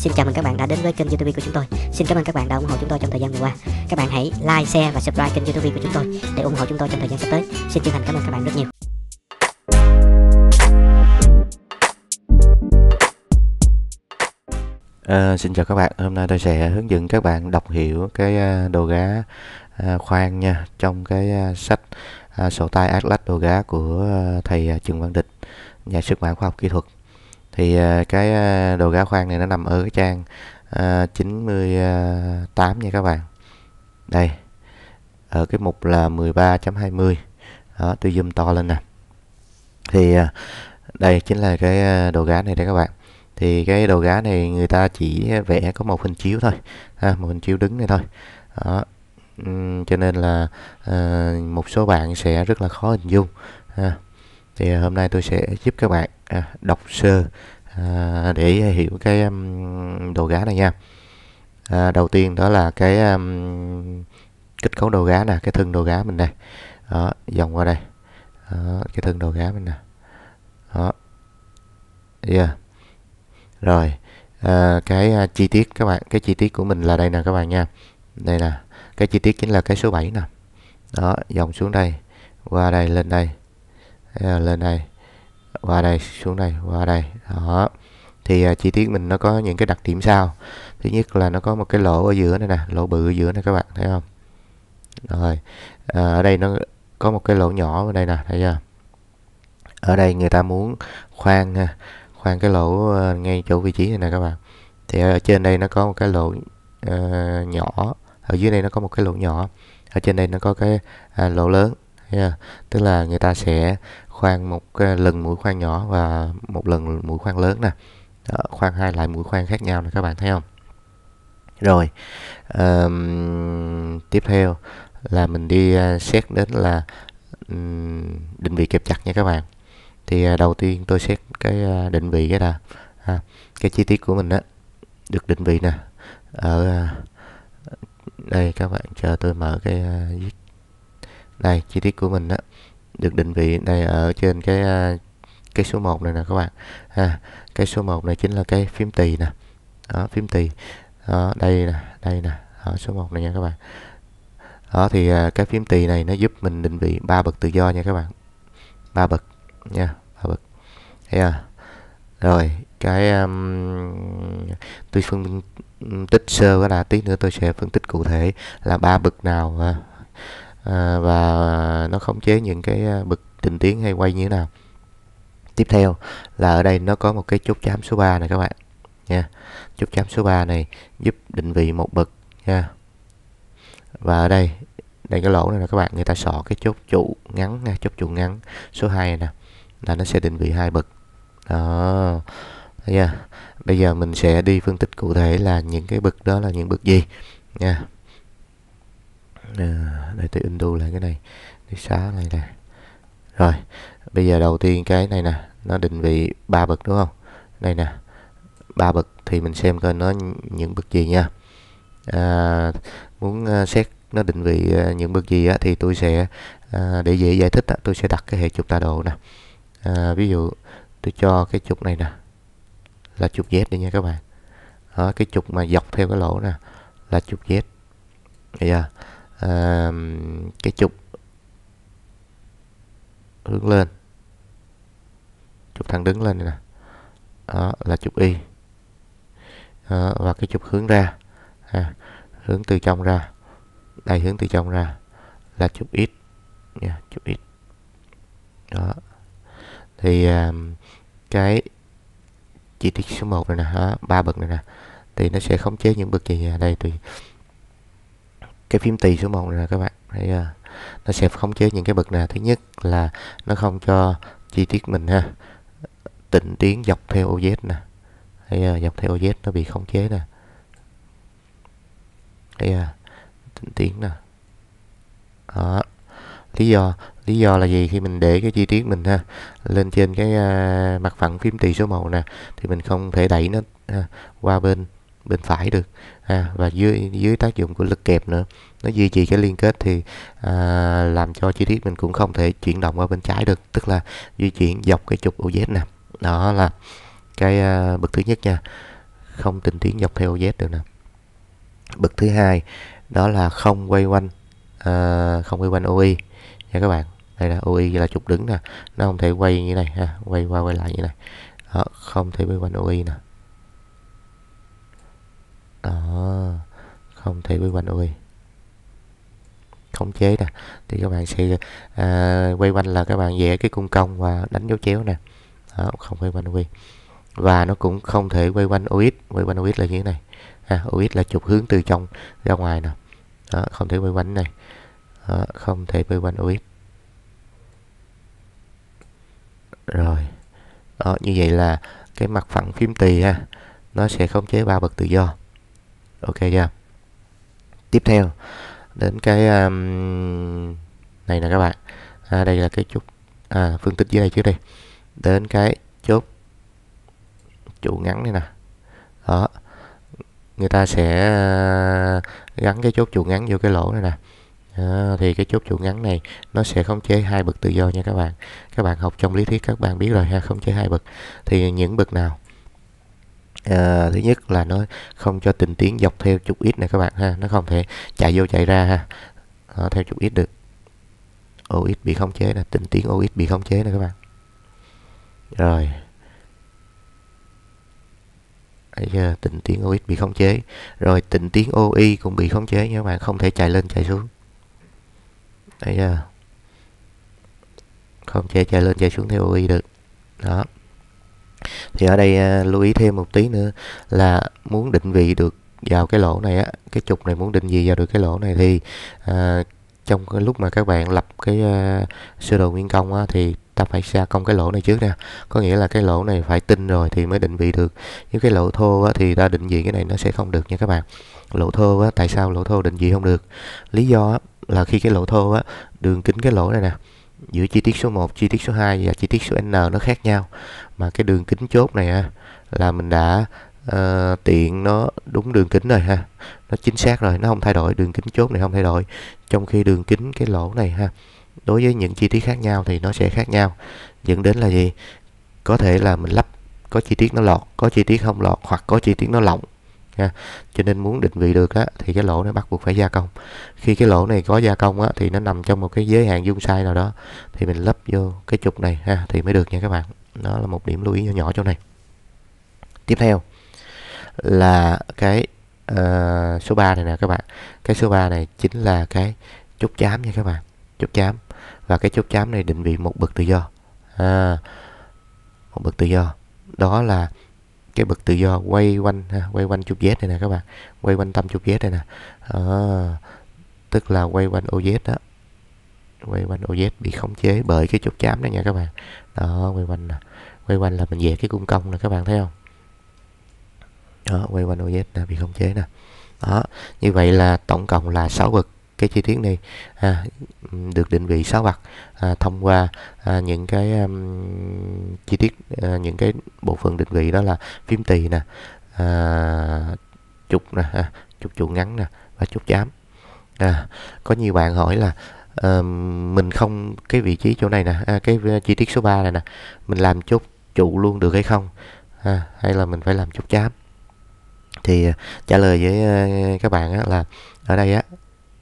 Xin chào mừng các bạn đã đến với kênh YouTube của chúng tôi. Xin cảm ơn các bạn đã ủng hộ chúng tôi trong thời gian vừa qua. Các bạn hãy like, share và subscribe kênh YouTube của chúng tôi để ủng hộ chúng tôi trong thời gian sắp tới. Xin chân thành cảm ơn các bạn rất nhiều. À, xin chào các bạn, hôm nay tôi sẽ hướng dẫn các bạn đọc hiểu cái ờ, đồ gá ờ, khoan nha trong cái sách sổ tay Atlas đồ gá của thầy Trần Văn Địch, nhà xuất bản khoa học kỹ thuật thì ờ, cái ờ, đồ gá khoan này nó nằm ở cái trang uh, ờ, 98 nha các bạn đây ở cái mục là 13.20 đó tôi zoom to lên nè thì đây chính là cái đồ gá này đấy các bạn thì cái đồ gá này người ta chỉ vẽ có một hình chiếu thôi ha, một hình chiếu đứng này thôi đó. cho nên là một số bạn sẽ rất là khó hình dung thì hôm nay tôi sẽ giúp các bạn à, đọc sơ À, để à, hiểu cái đồ gá này nha à, đầu tiên đó là cái um, kết cấu đồ gá nè cái thân đồ gá mình đây đó, dòng qua đây đó, cái thân đồ gá mình nè đó yeah. rồi à, cái à, chi tiết các bạn cái chi tiết của mình là đây nè các bạn nha đây nè cái chi tiết chính là cái số 7 nè đó dòng xuống đây qua đây lên đây lên đây qua đây xuống đây qua đây đó thì à, chi tiết mình nó có những cái đặc điểm sau thứ nhất là nó có một cái lỗ ở giữa này nè lỗ bự ở giữa này các bạn thấy không rồi à, ở đây nó có một cái lỗ nhỏ ở đây nè thấy chưa ở đây người ta muốn khoan khoan cái lỗ à, ngay chỗ vị trí này nè các bạn thì ở trên đây nó có một cái lỗ uh, nhỏ ở dưới đây nó có một cái lỗ nhỏ ở trên đây nó có cái à, lỗ lớn yeah. tức là người ta sẽ khoan một ờ, lần mũi khoan nhỏ và một lần mũi khoan lớn nè khoan hai lại mũi khoan khác nhau nè các bạn thấy không rồi um, tiếp theo là mình đi ờ, xét đến là um, định vị kẹp chặt nha các bạn thì ờ, đầu tiên tôi xét cái định vị cái là ha, cái chi tiết của mình đó được định vị nè ở đây các bạn chờ tôi mở cái uh, đây chi tiết của mình đó được định vị đây ở trên cái à, cái số 1 này nè các bạn à, cái số 1 này chính là cái phím tỳ nè đó phím tỳ đó đây nè đây nè đó, số 1 này nha các bạn đó thì à, cái phím tỳ này nó giúp mình định vị ba bậc tự do nha các bạn ba bậc nha ba bậc yeah. rồi cái um, tôi phân tích sơ đó là tí nữa tôi sẽ phân tích cụ thể là ba bậc nào uh, À, và à, nó khống chế những cái à, bậc trình tiến hay quay như thế nào tiếp theo là ở đây nó có một cái chốt chám số 3 này các bạn nha chốt chám số 3 này giúp định vị một bậc nha và ở đây đây cái lỗ này là các bạn người ta sọ cái chốt trụ ngắn nha chốt trụ ngắn số 2 này nè là nó sẽ định vị hai bậc đó nha bây giờ mình sẽ đi phân tích cụ thể là những cái bậc đó là những bậc gì nha à, ờ, đây tôi undo lại cái này tôi xóa này nè rồi bây giờ đầu tiên cái này nè nó định vị ba bậc đúng không đây nè ba bậc thì mình xem coi nó những bậc gì nha à, muốn ờ, xét nó định vị những bậc gì á, thì tôi sẽ à, để dễ giải thích á, tôi sẽ đặt cái hệ trục tọa độ nè à, ví dụ tôi cho cái trục này nè là trục Z đi nha các bạn đó, cái trục mà dọc theo cái lỗ nè là trục Z bây giờ cái trục hướng lên trục thẳng đứng lên này nè đó là trục y đó, và cái trục hướng ra à, hướng từ trong ra đây hướng từ trong ra là trục x nha trục x đó thì à, cái chi tiết số 1 này nè ba bậc này nè thì nó sẽ khống chế những bậc gì đây tùy cái phím tì số 1 nè các bạn thấy uh, nó sẽ khống chế những cái bậc nè, thứ nhất là nó không cho chi tiết mình ha tịnh tiến dọc theo OZ nè thấy uh, dọc theo OZ nó bị khống chế nè thấy uh, tịnh tiến nè đó lý do lý do là gì khi mình để cái chi tiết mình ha lên trên cái uh, mặt phẳng phím tỳ số màu nè thì mình không thể đẩy nó ha, qua bên bên phải được à, và dưới dưới tác dụng của lực kẹp nữa nó duy trì cái liên kết thì à, làm cho chi tiết mình cũng không thể chuyển động qua bên trái được tức là di chuyển dọc cái trục OZ nè đó là cái à, bậc thứ nhất nha không tình tiến dọc theo OZ được nè bậc thứ hai đó là không quay quanh à, không quay quanh OI nha các bạn đây là OI là trục đứng nè nó không thể quay như này ha quay qua quay lại như này đó, không thể quay quanh OI nè đó không thể quay quanh ui khống chế nè thì các bạn sẽ à, quay quanh là các bạn vẽ cái cung cong và đánh dấu chéo nè đó, không quay quanh ui và nó cũng không thể quay quanh OX quay quanh OX là như thế này ha, à, OX là trục hướng từ trong ra ngoài nè đó, không thể quay quanh này đó, không thể quay quanh OX rồi đó, như vậy là cái mặt phẳng phím tỳ ha nó sẽ khống chế ba bậc tự do ok chưa tiếp theo đến cái um, này nè các bạn à, đây là cái chốt à, phân tích dưới đây trước đây. đến cái chốt trụ ngắn này nè đó người ta sẽ à, gắn cái chốt trụ ngắn vô cái lỗ này nè à, thì cái chốt trụ ngắn này nó sẽ khống chế hai bậc tự do nha các bạn các bạn học trong lý thuyết các bạn biết rồi ha khống chế hai bậc thì những bậc nào à, thứ nhất là nó không cho tình tiến dọc theo trục x này các bạn ha nó không thể chạy vô chạy ra ha đó, theo trục x được OX bị khống chế nè tình tiến OX bị khống chế nè các bạn rồi Đấy chưa? tình tiến OX bị khống chế rồi tình tiến OI cũng bị khống chế nha các bạn không thể chạy lên chạy xuống Đấy chưa? không thể chạy lên chạy xuống theo OI được đó thì ở đây à, lưu ý thêm một tí nữa là muốn định vị được vào cái lỗ này á cái trục này muốn định vị vào được cái lỗ này thì à, trong cái lúc mà các bạn lập cái uh, sơ đồ nguyên công á, thì ta phải xa công cái lỗ này trước nè có nghĩa là cái lỗ này phải tinh rồi thì mới định vị được nếu cái lỗ thô á, thì ta định vị cái này nó sẽ không được nha các bạn lỗ thô á, tại sao lỗ thô định vị không được lý do á, là khi cái lỗ thô á, đường kính cái lỗ này nè giữa chi tiết số 1, chi tiết số 2 và chi tiết số n nó khác nhau mà cái đường kính chốt này ha là mình đã uh, tiện nó đúng đường kính rồi ha nó chính xác rồi nó không thay đổi đường kính chốt này không thay đổi trong khi đường kính cái lỗ này ha đối với những chi tiết khác nhau thì nó sẽ khác nhau dẫn đến là gì có thể là mình lắp có chi tiết nó lọt có chi tiết không lọt hoặc có chi tiết nó lỏng ha cho nên muốn định vị được á thì cái lỗ nó bắt buộc phải gia công khi cái lỗ này có gia công á thì nó nằm trong một cái giới hạn dung sai nào đó thì mình lắp vô cái trục này ha thì mới được nha các bạn đó là một điểm lưu ý nhỏ nhỏ chỗ này tiếp theo là cái uh, số 3 này nè các bạn cái số 3 này chính là cái chốt chám nha các bạn chốt chám và cái chốt chám này định vị một bậc tự do à, một bậc tự do đó là cái bậc tự do quay quanh ha, quay quanh chục z này nè các bạn quay quanh tâm chục z này nè à, tức là quay quanh oz đó quay quanh OZ bị khống chế bởi cái chốt chám đó nha các bạn đó quay quanh nè quay quanh là mình dẹt cái cung công nè các bạn thấy không đó quay quanh OZ nè bị khống chế nè đó như vậy là tổng cộng là 6 bậc cái chi tiết này à, được định vị 6 bậc à, thông qua à, những cái um, chi tiết à, những cái bộ phận định vị đó là phím tỳ nè à, trục nè à, trục trụ ngắn nè và trục chám à, có nhiều bạn hỏi là mình không cái vị trí chỗ này nè à, cái à, chi tiết số 3 này nè mình làm chốt trụ luôn được hay không à, hay là mình phải làm chốt chám thì à, trả lời với à, các bạn á, là ở đây á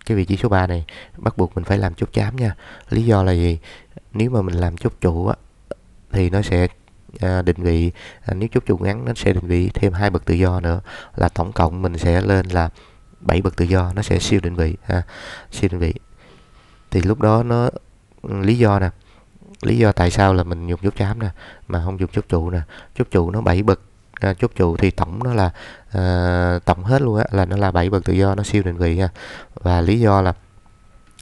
cái vị trí số 3 này bắt buộc mình phải làm chốt chám nha lý do là gì nếu mà mình làm chốt trụ á thì nó sẽ à, định vị à, nếu chốt trụ ngắn nó sẽ định vị thêm hai bậc tự do nữa là tổng cộng mình sẽ lên là 7 bậc tự do nó sẽ siêu định vị ha siêu định vị thì lúc đó nó ừ, lý do nè lý do tại sao là mình dùng chốt chám nè mà không dùng chốt trụ nè chốt trụ nó bảy bậc à, chốt trụ thì tổng nó là à, tổng hết luôn á là nó là bảy bậc tự do nó siêu định vị nha và lý do là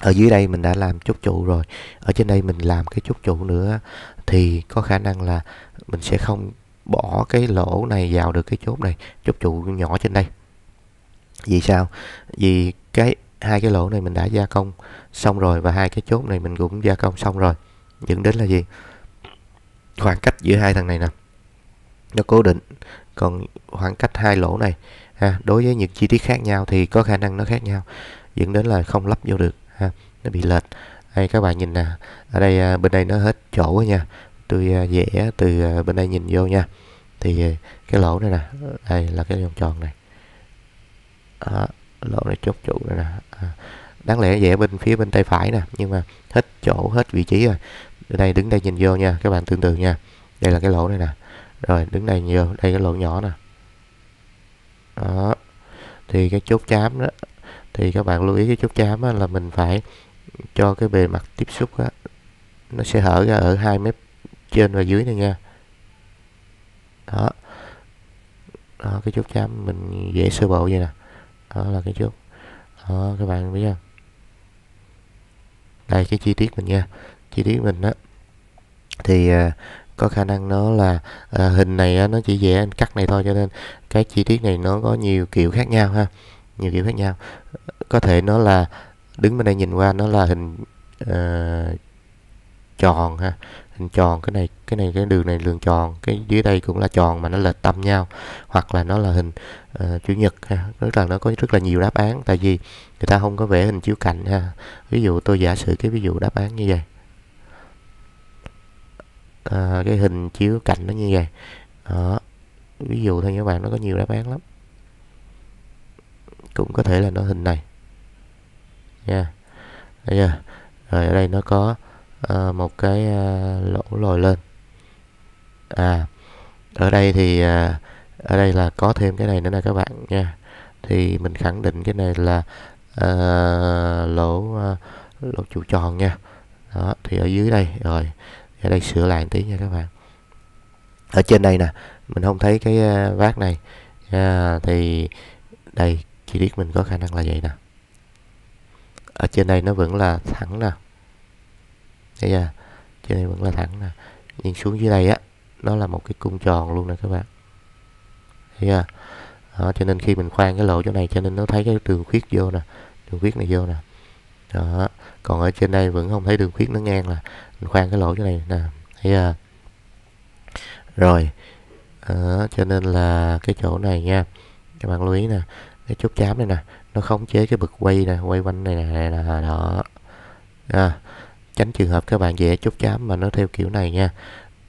ở dưới đây mình đã làm chốt trụ rồi ở trên đây mình làm cái chốt trụ nữa thì có khả năng là mình sẽ không bỏ cái lỗ này vào được cái chốt này chốt trụ nhỏ trên đây vì sao vì cái hai cái lỗ này mình đã gia công xong rồi và hai cái chốt này mình cũng gia công xong rồi dẫn đến là gì khoảng cách giữa hai thằng này nè nó cố định còn khoảng cách hai lỗ này ha, đối với những chi tiết khác nhau thì có khả năng nó khác nhau dẫn đến là không lắp vô được ha nó bị lệch đây các bạn nhìn nè ở đây à, bên đây nó hết chỗ nha tôi à, vẽ từ à, bên đây nhìn vô nha thì cái lỗ này nè đây là cái vòng tròn này đó lỗ này chốt trụ này nè à, đáng lẽ dễ bên phía bên tay phải nè nhưng mà hết chỗ hết vị trí rồi đây đứng đây nhìn vô nha các bạn tương tự nha đây là cái lỗ này nè rồi đứng đây nhiều đây cái lỗ nhỏ nè đó thì cái chốt chám đó thì các bạn lưu ý cái chốt chám á, là mình phải cho cái bề mặt tiếp xúc á, nó sẽ hở ra ở hai mép trên và dưới này nha đó đó cái chốt chám mình dễ sơ bộ vậy nè đó là cái trước đó các bạn biết không đây cái chi tiết mình nha chi tiết mình đó thì à, có khả năng nó là à, hình này á, nó chỉ vẽ cắt này thôi cho nên cái chi tiết này nó có nhiều kiểu khác nhau ha nhiều kiểu khác nhau có thể nó là đứng bên đây nhìn qua nó là hình à, tròn ha hình tròn cái này cái này cái đường này đường tròn cái dưới đây cũng là tròn mà nó lệch tâm nhau hoặc là nó là hình uh, ờ, chủ nhật ha rất là nó có rất là nhiều đáp án tại vì người ta không có vẽ hình chiếu cạnh ha ví dụ tôi giả sử cái ví dụ đáp án như vậy à, cái hình chiếu cạnh nó như vậy đó ví dụ thôi các bạn nó có nhiều đáp án lắm cũng có thể là nó hình này nha yeah. yeah. rồi ở đây nó có uh, một cái uh, lỗ lồi lên à ở đây thì à, ở đây là có thêm cái này nữa nè các bạn nha thì mình khẳng định cái này là à, lỗ à, lỗ trụ tròn nha đó thì ở dưới đây rồi ở đây sửa lại một tí nha các bạn ở trên đây nè mình không thấy cái ờ, vát này à, thì đây chi tiết mình có khả năng là vậy nè ở trên đây nó vẫn là thẳng nè thấy chưa trên đây vẫn là thẳng nè nhưng xuống dưới đây á nó là một cái cung tròn luôn nè các bạn thấy chưa đó, cho nên khi mình khoan cái lỗ chỗ này cho nên nó thấy cái đường khuyết vô nè đường khuyết này vô nè đó còn ở trên đây vẫn không thấy đường khuyết nó ngang là mình khoan cái lỗ chỗ này nè thấy chưa rồi đó, ờ, cho nên là cái chỗ này nha các bạn lưu ý nè cái chốt chám này nè nó khống chế cái bực quay nè quay quanh này nè là đó à, tránh trường hợp các bạn vẽ chốt chám mà nó theo kiểu này nha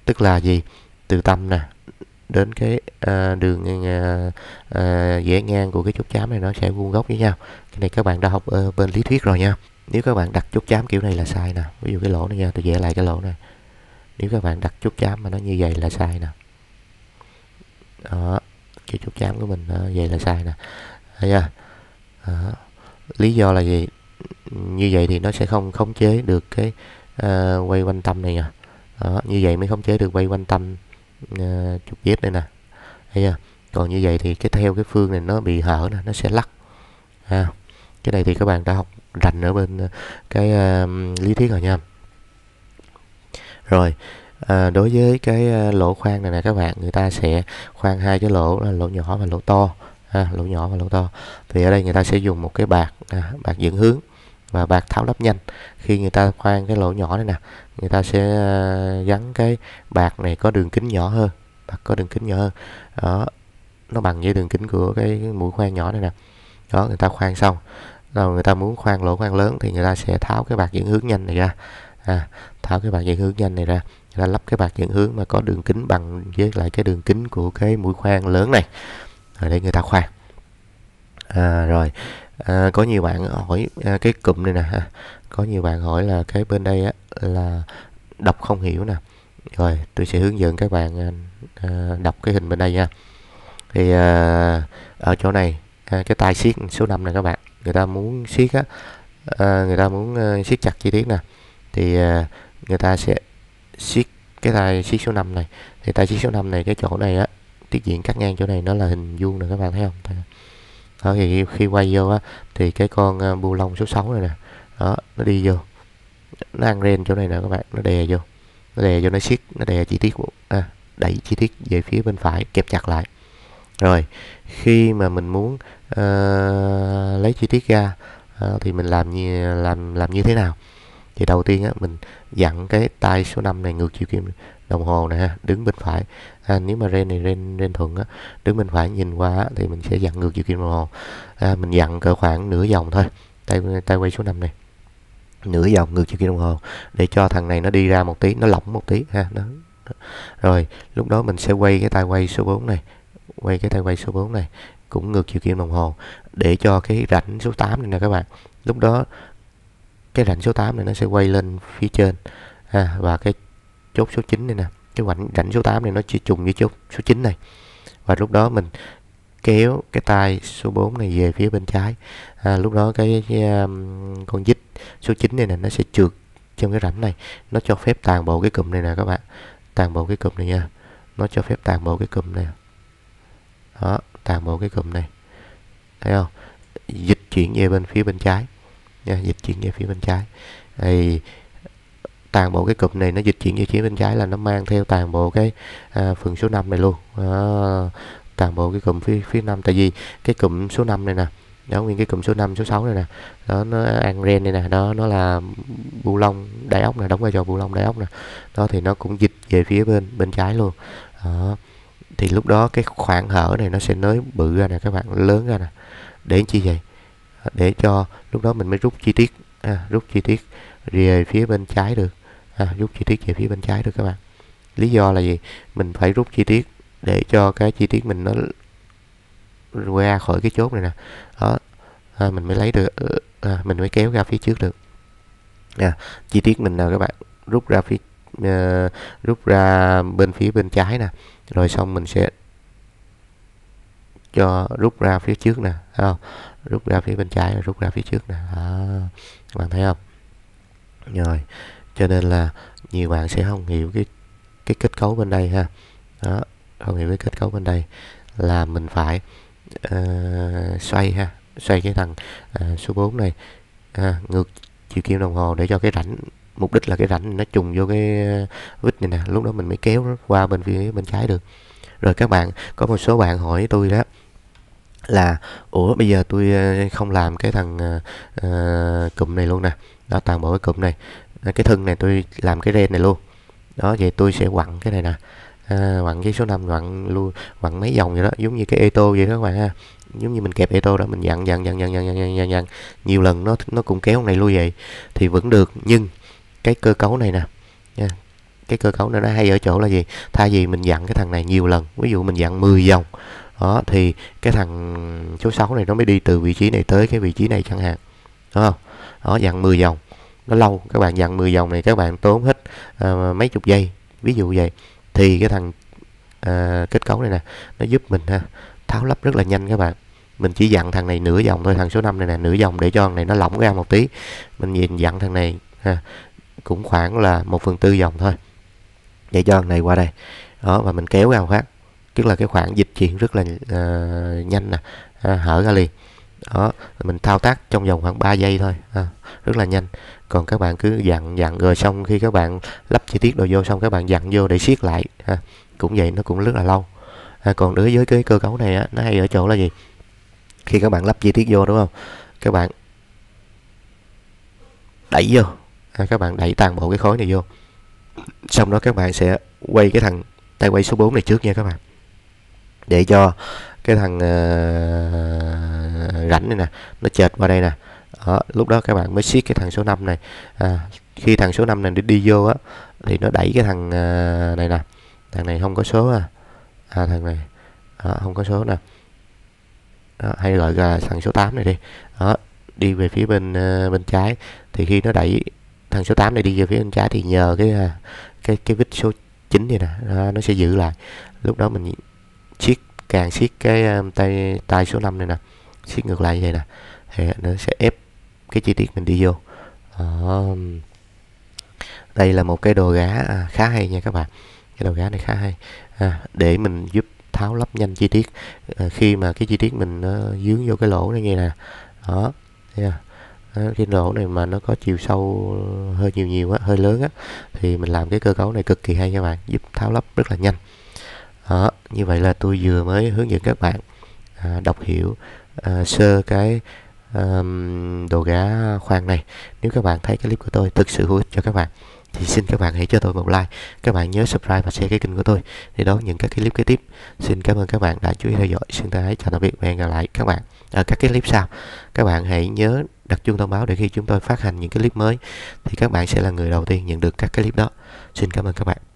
tức là gì từ tâm nè đến cái à, đường à, à, dễ ngang của cái chốt chám này nó sẽ vuông góc với nhau cái này các bạn đã học ở bên lý thuyết rồi nha nếu các bạn đặt chốt chám kiểu này là sai nè ví dụ cái lỗ này nha tôi vẽ lại cái lỗ này nếu các bạn đặt chốt chám mà nó như vậy là sai nè đó cái chốt chám của mình đó, vậy là sai nè thấy chưa đó. lý do là gì như vậy thì nó sẽ không khống chế được cái uh, quay quanh tâm này nha đó như vậy mới không chế được quay quanh tâm uh, trục đây nè thấy chưa còn như vậy thì cái theo cái phương này nó bị hở nè nó sẽ lắc ha à, cái này thì các bạn đã học rành ở bên ờ, cái uh, lý thuyết rồi nha rồi à, đối với cái lỗ khoan này nè các bạn người ta sẽ khoan hai cái lỗ là lỗ nhỏ và lỗ to à, lỗ nhỏ và lỗ to thì ở đây người ta sẽ dùng một cái bạc à, bạc dẫn hướng và bạc tháo lắp nhanh khi người ta khoan cái lỗ nhỏ này nè người ta sẽ ờ, gắn cái bạc này có đường kính nhỏ hơn bạc có đường kính nhỏ hơn đó nó bằng với đường kính của cái mũi khoan nhỏ này nè đó người ta khoan xong rồi người ta muốn khoan lỗ khoan lớn thì người ta sẽ tháo cái bạc dẫn hướng nhanh này ra à, tháo cái bạc dẫn hướng nhanh này ra người ta lắp cái bạc dẫn hướng mà có đường kính bằng với lại cái đường kính của cái mũi khoan lớn này rồi để người ta khoan à, rồi à, có nhiều bạn hỏi à, cái cụm này nè ha. có nhiều bạn hỏi là cái bên đây á, là đọc không hiểu nè rồi tôi sẽ hướng dẫn các bạn à, à đọc cái hình bên đây nha thì à, ở chỗ này à, cái tay siết số 5 này các bạn người ta muốn siết á à, người ta muốn à, siết chặt chi tiết nè thì à, người ta sẽ siết cái tay siết số 5 này thì tay siết số 5 này cái chỗ này á tiết diện cắt ngang chỗ này nó là hình vuông nè các bạn thấy không đó thì khi quay vô á thì cái con uh, bu lông số 6 này nè đó nó đi vô nó ăn ren chỗ này nè các bạn nó đè vô nó đè vô nó siết nó đè chi tiết của à, đẩy chi tiết về phía bên phải kẹp chặt lại rồi khi mà mình muốn uh, lấy chi tiết ra uh, thì mình làm như làm làm như thế nào thì đầu tiên á mình dặn cái tay số 5 này ngược chiều kim đồng hồ nè ha đứng bên phải à, nếu mà ren này ren ren thuận á đứng bên phải nhìn qua thì mình sẽ dặn ngược chiều kim đồng hồ à, mình dặn cỡ khoảng nửa vòng thôi tay tay quay số 5 này nửa vòng ngược chiều kim đồng hồ để cho thằng này nó đi ra một tí nó lỏng một tí ha đó rồi lúc đó mình sẽ quay cái tay quay số 4 này quay cái tay quay số 4 này cũng ngược chiều kim đồng hồ để cho cái rảnh số 8 này nè các bạn lúc đó cái rảnh số 8 này nó sẽ quay lên phía trên ha, và cái chốt số 9 này nè cái rãnh rãnh số 8 này nó chia trùng với chốt số 9 này và lúc đó mình kéo cái tay số 4 này về phía bên trái à, lúc đó cái, cái um, con dít số 9 này nè nó sẽ trượt trong cái rãnh này nó cho phép toàn bộ cái cụm này nè các bạn toàn bộ cái cụm này nha nó cho phép toàn bộ cái cụm này đó toàn bộ cái cụm này thấy không dịch chuyển về bên phía bên trái nha dịch chuyển về phía bên trái thì toàn bộ cái cụm này nó dịch chuyển di chuyển bên trái là nó mang theo toàn bộ cái à, phần số 5 này luôn đó, toàn bộ cái cụm phía phía 5 tại vì cái cụm số 5 này nè đó nguyên cái cụm số 5 số 6 này nè đó nó ăn ren này nè đó nó là bu lông đại ốc này đóng vai trò bu lông đại ốc nè đó thì nó cũng dịch về phía bên bên trái luôn đó. thì lúc đó cái khoảng hở này nó sẽ nới bự ra nè các bạn lớn ra nè để chi vậy để cho lúc đó mình mới rút chi tiết à, rút chi tiết rìa ờ, phía bên trái được à, rút chi tiết về phía bên trái được các bạn lý do là gì mình phải rút chi tiết để cho cái chi tiết mình nó ra khỏi cái chốt này nè đó à, mình mới lấy được ờ, à, mình mới kéo ra phía trước được à, chi tiết mình nào các bạn rút ra phía uh, rút ra bên phía bên trái nè rồi xong mình sẽ cho rút ra phía trước nè không rút ra phía bên trái rồi rút ra phía trước nè à, các bạn thấy không rồi cho nên là nhiều bạn sẽ không hiểu cái cái kết cấu bên đây ha đó không hiểu cái kết cấu bên đây là mình phải uh, xoay ha xoay cái thằng uh, số 4 này ha, ngược chiều kim đồng hồ để cho cái rảnh mục đích là cái rảnh nó trùng vô cái ờ, vít này nè lúc đó mình mới kéo qua bên phía bên trái được rồi các bạn có một số bạn hỏi tôi đó là ủa bây giờ tôi không làm cái thằng uh, cụm này luôn nè đó toàn bộ cái cụm này ờ, cái thân này tôi làm cái ren này luôn đó vậy tôi sẽ quặn cái này nè à, cái số 5 quặn luôn quặn mấy dòng vậy đó giống như cái eto vậy đó các bạn ha giống như mình kẹp eto đó mình dặn dặn dặn dặn dặn dặn dặn dặn nhiều lần nó nó cũng kéo này lui vậy thì vẫn được nhưng cái cơ cấu này nè nha cái cơ cấu này nó hay ở chỗ là gì thay vì mình dặn cái thằng này nhiều lần ví dụ mình dặn 10 dòng đó thì cái thằng số 6 này nó mới đi từ vị trí này tới cái vị trí này chẳng hạn đúng không đó dặn 10 vòng nó lâu các bạn dặn 10 vòng này các bạn tốn hết uh, mấy chục giây ví dụ vậy thì cái thằng uh, kết cấu này nè nó giúp mình ha tháo lắp rất là nhanh các bạn mình chỉ dặn thằng này nửa dòng thôi thằng số 5 này nè nửa dòng để cho thằng này nó lỏng ra một tí mình nhìn dặn thằng này ha cũng khoảng là một phần tư dòng thôi để cho thằng này qua đây đó và mình kéo ra một phát tức là cái khoảng dịch chuyển rất là uh, nhanh nè à, hở ra liền đó mình thao tác trong vòng khoảng 3 giây thôi à, rất là nhanh còn các bạn cứ dặn dặn rồi xong khi các bạn lắp chi tiết đồ vô xong các bạn dặn vô để siết lại à, cũng vậy nó cũng rất là lâu à, còn đối với cái cơ cấu này á, nó hay ở chỗ là gì khi các bạn lắp chi tiết vô đúng không các bạn đẩy vô à, các bạn đẩy toàn bộ cái khối này vô xong đó các bạn sẽ quay cái thằng tay quay số 4 này trước nha các bạn để cho cái thằng uh, ờ, rãnh này nè nó chệt qua đây nè đó, lúc đó các bạn mới siết cái thằng số 5 này à, khi thằng số 5 này đi, đi vô á thì nó đẩy cái thằng uh, này nè thằng này không có số à, à thằng này à, không có số nè đó, hay gọi là thằng số 8 này đi đó, đi về phía bên uh, bên trái thì khi nó đẩy thằng số 8 này đi về phía bên trái thì nhờ cái uh, cái cái vít số 9 này nè đó, nó sẽ giữ lại lúc đó mình siết càng siết cái um, tay tay số 5 này nè siết ngược lại như vậy nè thì nó sẽ ép cái chi tiết mình đi vô đó. đây là một cái đồ gá à, khá hay nha các bạn cái đồ gá này khá hay à, để mình giúp tháo lắp nhanh chi tiết à, khi mà cái chi tiết mình nó dướng vô cái lỗ này như nè đó yeah. À, cái lỗ này mà nó có chiều sâu hơi nhiều nhiều á hơi lớn á thì mình làm cái cơ cấu này cực kỳ hay nha bạn giúp tháo lắp rất là nhanh đó như vậy là tôi vừa mới hướng dẫn các bạn à, đọc hiểu à, sơ cái um, đồ gá khoan này nếu các bạn thấy cái clip của tôi thực sự hữu ích cho các bạn thì xin các bạn hãy cho tôi một like các bạn nhớ subscribe và share cái kênh của tôi để đón những các cái clip kế tiếp xin cảm ơn các bạn đã chú ý theo dõi xin tái chào tạm biệt và hẹn gặp lại các bạn ở các cái clip sau các bạn hãy nhớ đặt chuông thông báo để khi chúng tôi phát hành những cái clip mới thì các bạn sẽ là người đầu tiên nhận được các cái clip đó xin cảm ơn các bạn